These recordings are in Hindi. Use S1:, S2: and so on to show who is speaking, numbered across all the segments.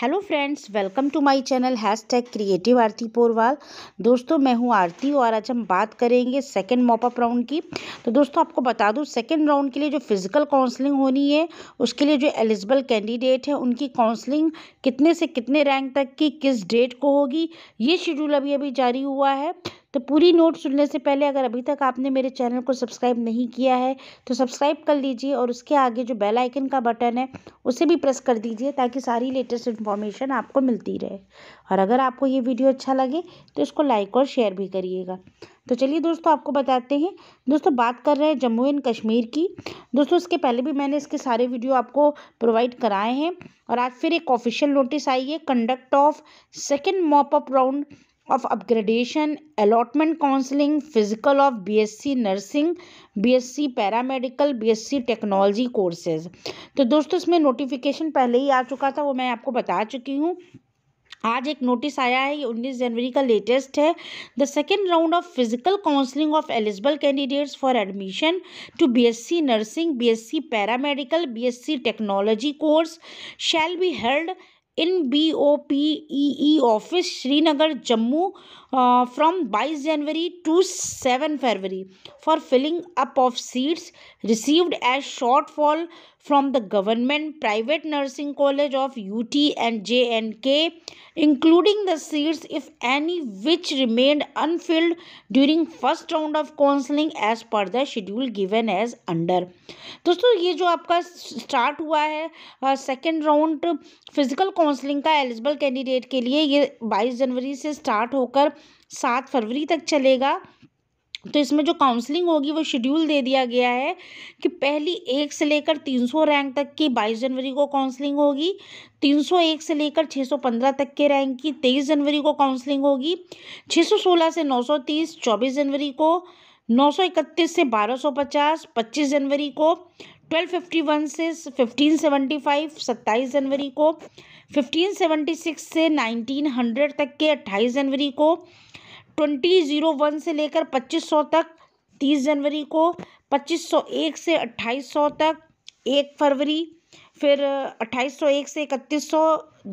S1: Hello friends welcome to my channel hashtag creative Aarti Porwal दोस्तों मैं हूं आरती और आज हम बात करेंगे सेकंड मॉपअप राउंड की तो दोस्तों आपको बता दूं सेकंड राउंड के लिए जो फिज़िकल काउंसलिंग होनी है उसके लिए जो एलिजिबल कैंडिडेट है उनकी काउंसलिंग कितने से कितने रैंक तक की किस डेट को होगी ये शेड्यूल अभी अभी जारी हुआ है तो पूरी नोट सुनने से पहले अगर अभी तक आपने मेरे चैनल को सब्सक्राइब नहीं किया है तो सब्सक्राइब कर लीजिए और उसके आगे जो बेल आइकन का बटन है उसे भी प्रेस कर दीजिए ताकि सारी लेटेस्ट इन्फॉर्मेशन आपको मिलती रहे और अगर आपको ये वीडियो अच्छा लगे तो इसको लाइक और शेयर भी करिएगा तो चलिए दोस्तों आपको बताते हैं दोस्तों बात कर रहे हैं जम्मू एंड कश्मीर की दोस्तों इसके पहले भी मैंने इसके सारे वीडियो आपको प्रोवाइड कराए हैं और आज फिर एक ऑफिशियल नोटिस आई है conduct of second mop round of upgradation allotment counselling physical of BSc nursing BSc paramedical BSc technology courses तो दोस्तों इसमें नोटिफिकेशन पहले ही आ चुका था वो मैं आपको बता चुकी हूँ आज एक नोटिस आया है ये उन्नीस जनवरी का लेटेस्ट है the second round of physical counselling of eligible candidates for admission to BSc nursing BSc paramedical BSc technology course shall be held in B O P E E office Srinagar Jammu from बाईस January to seven February for filling up of seats received as shortfall from the government private nursing college of U T and J and K including the seats if any which remained Anfield during first round of counselling as per the schedule given as under दोस्तों ये जो आपका स्टार्ट हुआ है सेकेंड राउंड फिजिकल काउंसलिंग का एलिजिबल कैंडिडेट के लिए ये बाईस जनवरी से स्टार्ट होकर सात फरवरी तक चलेगा तो इसमें जो काउंसलिंग होगी वो शेड्यूल दे दिया गया है कि पहली एक से लेकर तीन सौ रैंक तक की बाईस जनवरी को काउंसलिंग होगी तीन सौ एक से लेकर छः सौ पंद्रह तक के रैंक की तेईस जनवरी को काउंसलिंग होगी छः सौ सोलह से नौ सौ तीस चौबीस जनवरी को नौ सौ इकतीस से बारह सौ पचास पच्चीस जनवरी को ट्वेल्व फिफ्टी वन से फिफ्टीन सेवेंटी फाइव सत्ताईस जनवरी को 1576 से 1900 तक के 28 जनवरी को 2001 से लेकर 2500 तक 30 जनवरी को 2501 से 2800 तक 1 फरवरी फिर 2801 से 3100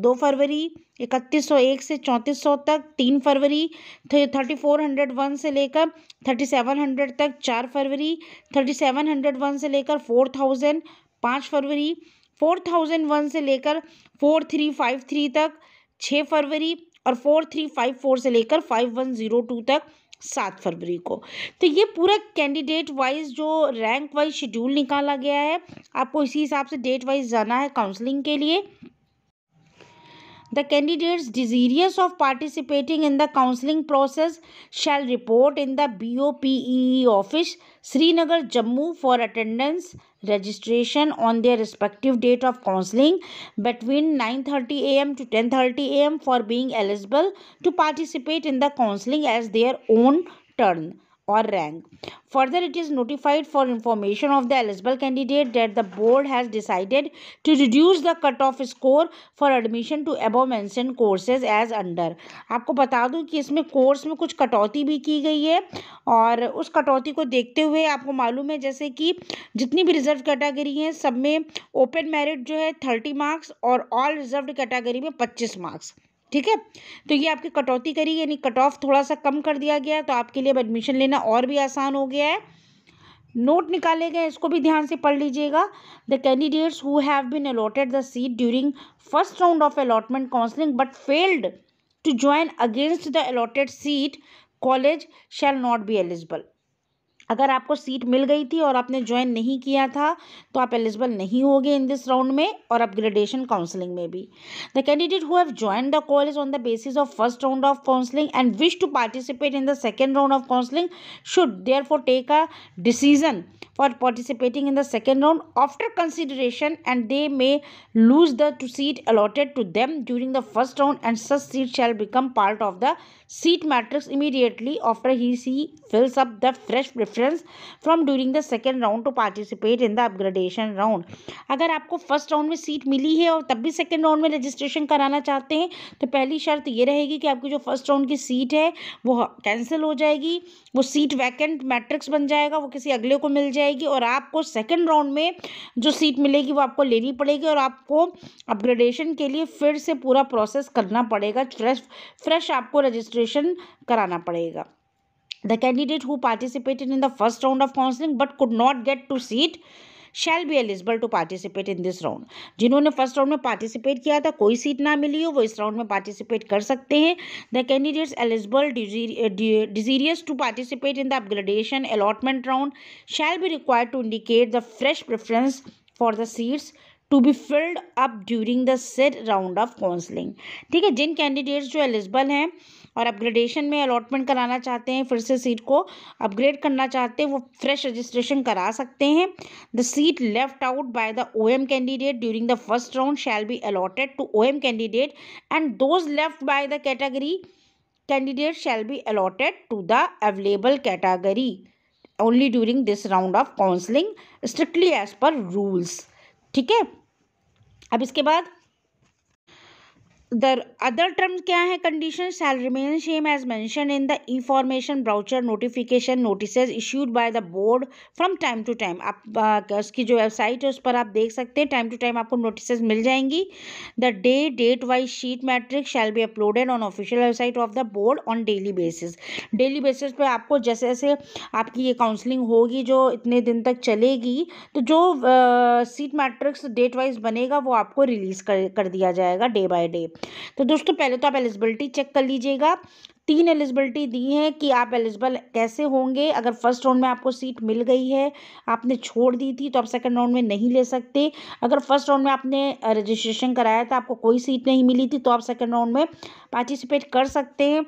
S1: दो फरवरी 3101 से 3400 तक तीन फरवरी थर्टी फोर हंड्रेड वन से लेकर 3700 तक चार फरवरी 3701 से लेकर 4000 5 फरवरी 4001 से लेकर फोर थ्री फाइव थ्री तक छः फरवरी और फोर थ्री फाइव फोर से लेकर फाइव वन ज़ीरो टू तक सात फरवरी को तो ये पूरा कैंडिडेट वाइज जो रैंक वाइज शेड्यूल निकाला गया है आपको इसी हिसाब से डेट वाइज जाना है काउंसलिंग के लिए the candidates desirous of participating in the counseling process shall report in the BOPEE office, Srinagar, Jammu for attendance registration on their respective date of counseling between 9:30 a.m. to 10:30 a.m. for being eligible to participate in the counseling as their own turn. or rank. Further, it is notified for information of the eligible candidate that the board has decided to reduce the cut off score for admission to above mentioned courses as under. aapko bata दूं ki isme course mein kuch katauti bhi ki gayi hai aur us katauti ko dekhte hue aapko malum hai jaise ki jitni bhi reserved category hai sab mein open merit jo hai 30 marks aur all reserved category mein 25 marks ठीक है तो ये आपकी कटौती करी यानी कट ऑफ थोड़ा सा कम कर दिया गया तो आपके लिए अब एडमिशन लेना और भी आसान हो गया है नोट निकाले गए इसको भी ध्यान से पढ़ लीजिएगा the candidates who have been allotted the seat during first round of allotment counselling but failed to join against the allotted seat college shall not be eligible अगर आपको सीट मिल गई थी और आपने ज्वाइन नहीं किया था तो आप एलिजिबल नहीं होगे इन दिस राउंड में और अपग्रेडेशन काउंसलिंग में भी the candidate who have join the college on the basis of first round of counselling and wish to participate in the second round of counselling should therefore take a decision for participating in the second round after consideration and they may lose the to seat allotted to them during the first round and such seat shall become part of the seat matrix immediately after he C fills up the fresh preference from during the second round to participate in the upgradation round अगर आपको फर्स्ट राउंड में सीट मिली है और तब भी सेकेंड राउंड में रजिस्ट्रेशन कराना चाहते हैं तो पहली शर्त ये रहेगी कि आपकी जो फर्स्ट राउंड की सीट है वो कैंसिल हो जाएगी वो सीट वैकेंट मैट्रिक्स बन जाएगा वो किसी अगले को मिल जाएगी और आपको सेकेंड राउंड में जो सीट मिलेगी वो आपको लेनी पड़ेगी और आपको अपग्रेडेशन के लिए फिर से पूरा प्रोसेस करना पड़ेगा फ्रेश फ्रेश आपको रजिस्ट्रेशन कराना पड़ेगा the candidate who participated in the first round of counseling but could not get to seat shall be eligible to participate in this round जिन्होंने फर्स्ट राउंड में पार्टिसिपेट किया था कोई सीट ना मिली हो वो इस राउंड में पार्टिसिपेट कर सकते हैं the candidates eligible desirous to participate in the upgradation allotment round shall be required to indicate the fresh preference for the seats to be filled up during the said round of counselling ठीक है जिन कैंडिडेट्स जो एलिजिबल हैं और अपग्रेडेशन में अलॉटमेंट कराना चाहते हैं फिर से सीट को अपग्रेड करना चाहते हैं वो फ्रेश रजिस्ट्रेशन करा सकते हैं the seat left out by the O M candidate during the first round shall be allotted to O M candidate and those left by the category candidate shall be allotted to the available category only during this round of counselling strictly as per rules ठीक है अब इसके बाद दर अदर टर्म्स क्या है condition shall remain same as mention in the information brochure notification notice issued by the board from time to time आप uh, उसकी जो वेबसाइट है उस पर आप देख सकते हैं टाइम टू टाइम आपको नोटिस मिल जाएंगी the day date wise seat matrix shall be uploaded on official website of the board on daily basis daily basis पे आपको जैसे जैसे आपकी ये काउंसलिंग होगी जो इतने दिन तक चलेगी तो जो सीट मैट्रिक्स डेट वाइज बनेगा वो आपको रिलीज़ कर कर दिया जाएगा डे बाई डे तो दोस्तों पहले तो आप एलिजिबिलिटी चेक कर लीजिएगा तीन एलिजिबिलिटी दी है कि आप एलिजिबल कैसे होंगे अगर फर्स्ट राउंड में आपको सीट मिल गई है आपने छोड़ दी थी तो आप सेकंड राउंड में नहीं ले सकते अगर फर्स्ट राउंड में आपने रजिस्ट्रेशन कराया था आपको कोई सीट नहीं मिली थी तो आप सेकंड राउंड में पार्टिसिपेट कर सकते हैं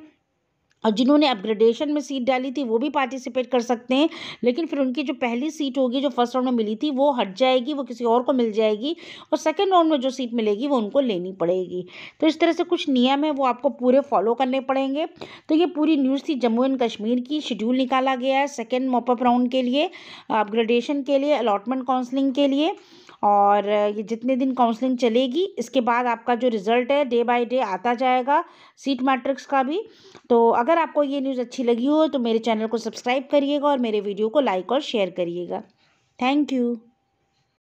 S1: और जिन्होंने अपग्रेडेशन में सीट डाली थी वो भी पार्टिसिपेट कर सकते हैं लेकिन फिर उनकी जो पहली सीट होगी जो फर्स्ट राउंड में मिली थी वो हट जाएगी वो किसी और को मिल जाएगी और सेकेंड राउंड में जो सीट मिलेगी वो उनको लेनी पड़ेगी तो इस तरह से कुछ नियम है वो आपको पूरे फॉलो करने पड़ेंगे तो ये पूरी न्यूज़ थी जम्मू एंड कश्मीर की शेड्यूल निकाला गया है सेकेंड मोपअप राउंड के लिए अपग्रेडेशन के लिए अलॉटमेंट काउंसलिंग के लिए और ये जितने दिन काउंसलिंग चलेगी इसके बाद आपका जो रिज़ल्ट है डे बाय डे आता जाएगा सीट मैट्रिक्स का भी तो अगर आपको ये न्यूज़ अच्छी लगी हो तो मेरे चैनल को सब्सक्राइब करिएगा और मेरे वीडियो को लाइक और शेयर करिएगा थैंक यू